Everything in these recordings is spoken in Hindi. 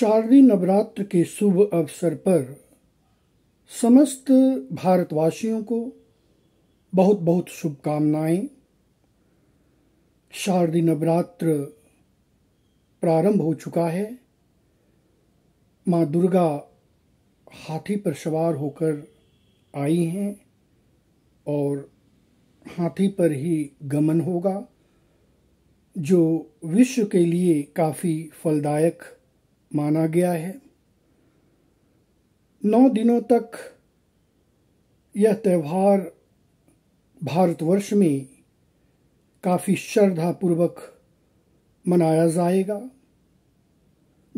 शारदीय नवरात्र के शुभ अवसर पर समस्त भारतवासियों को बहुत बहुत शुभकामनाएं शारदीय नवरात्र प्रारंभ हो चुका है माँ दुर्गा हाथी पर सवार होकर आई हैं और हाथी पर ही गमन होगा जो विश्व के लिए काफ़ी फलदायक माना गया है नौ दिनों तक यह त्यौहार भारतवर्ष में काफ़ी श्रद्धापूर्वक मनाया जाएगा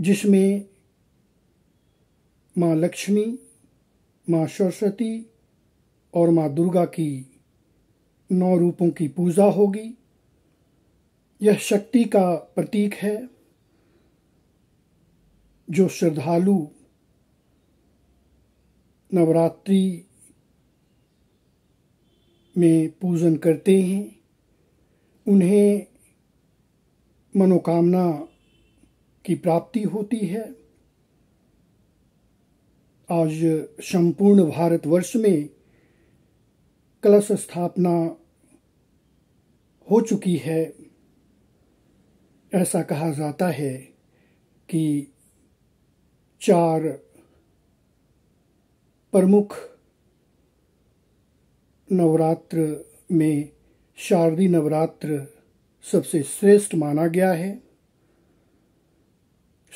जिसमें माँ लक्ष्मी माँ सरस्वती और माँ दुर्गा की नौ रूपों की पूजा होगी यह शक्ति का प्रतीक है जो श्रद्धालु नवरात्रि में पूजन करते हैं उन्हें मनोकामना की प्राप्ति होती है आज संपूर्ण भारतवर्ष में कलश स्थापना हो चुकी है ऐसा कहा जाता है कि चार प्रमुख नवरात्र में शारदीय नवरात्र सबसे श्रेष्ठ माना गया है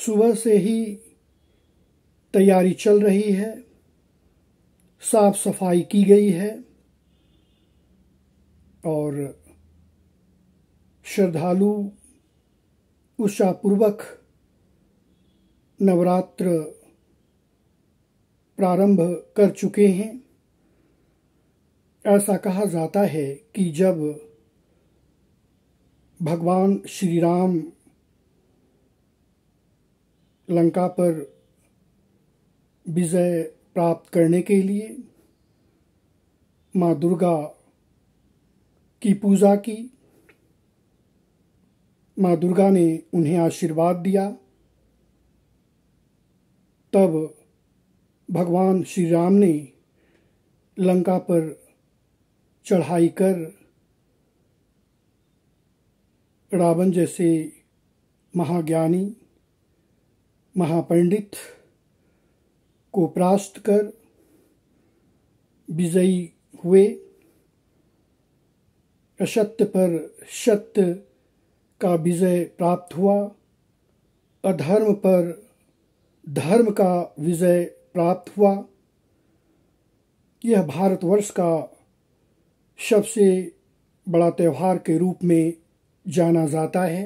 सुबह से ही तैयारी चल रही है साफ सफाई की गई है और श्रद्धालु उत्साहपूर्वक नवरात्र प्रारंभ कर चुके हैं ऐसा कहा जाता है कि जब भगवान श्री राम लंका पर विजय प्राप्त करने के लिए माँ दुर्गा की पूजा की माँ दुर्गा ने उन्हें आशीर्वाद दिया तब भगवान श्री राम ने लंका पर चढ़ाई कर रावण जैसे महाज्ञानी महापंडित को परास्त कर विजयी हुए असत्य पर सत्य का विजय प्राप्त हुआ अधर्म पर धर्म का विजय प्राप्त हुआ यह भारतवर्ष का सबसे बड़ा त्यौहार के रूप में जाना जाता है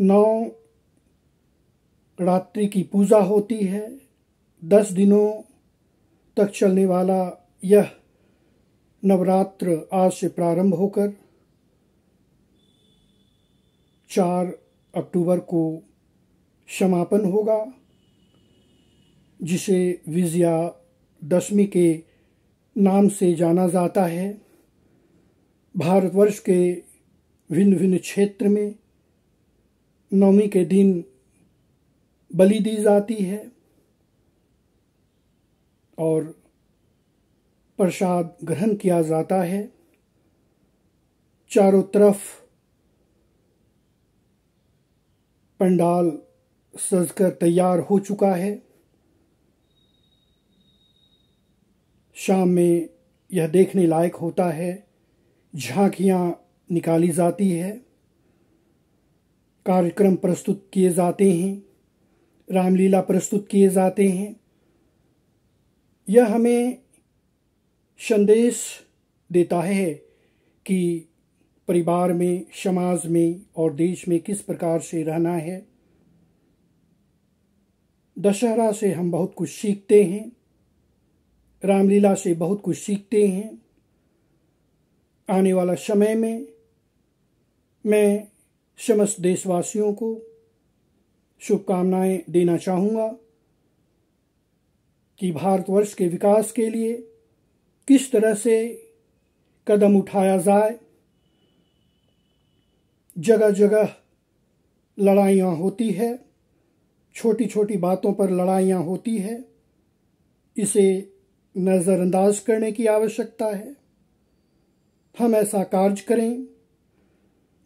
नौ रात्रि की पूजा होती है दस दिनों तक चलने वाला यह नवरात्र आज से प्रारंभ होकर चार अक्टूबर को समापन होगा जिसे विजया दशमी के नाम से जाना जाता है भारतवर्ष के भिन्न भिन्न क्षेत्र में नवमी के दिन बलि दी जाती है और प्रसाद ग्रहण किया जाता है चारों तरफ पंडाल सजकर तैयार हो चुका है शाम में यह देखने लायक होता है झांकियां निकाली जाती है कार्यक्रम प्रस्तुत किए जाते हैं रामलीला प्रस्तुत किए जाते हैं यह हमें संदेश देता है कि परिवार में समाज में और देश में किस प्रकार से रहना है दशहरा से हम बहुत कुछ सीखते हैं रामलीला से बहुत कुछ सीखते हैं आने वाला समय में मैं समस्त देशवासियों को शुभकामनाएं देना चाहूँगा कि भारतवर्ष के विकास के लिए किस तरह से कदम उठाया जाए जगह जगह लड़ाइयाँ होती है छोटी छोटी बातों पर लड़ाइयाँ होती है इसे नज़रअंदाज करने की आवश्यकता है हम ऐसा कार्य करें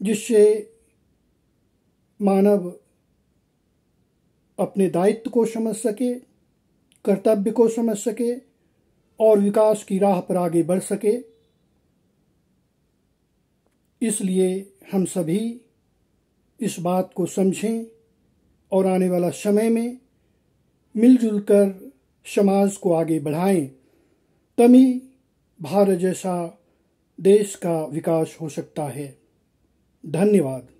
जिससे मानव अपने दायित्व को समझ सके कर्तव्य को समझ सके और विकास की राह पर आगे बढ़ सके इसलिए हम सभी इस बात को समझें और आने वाला समय में मिलजुल कर समाज को आगे बढ़ाएं तभी भारत जैसा देश का विकास हो सकता है धन्यवाद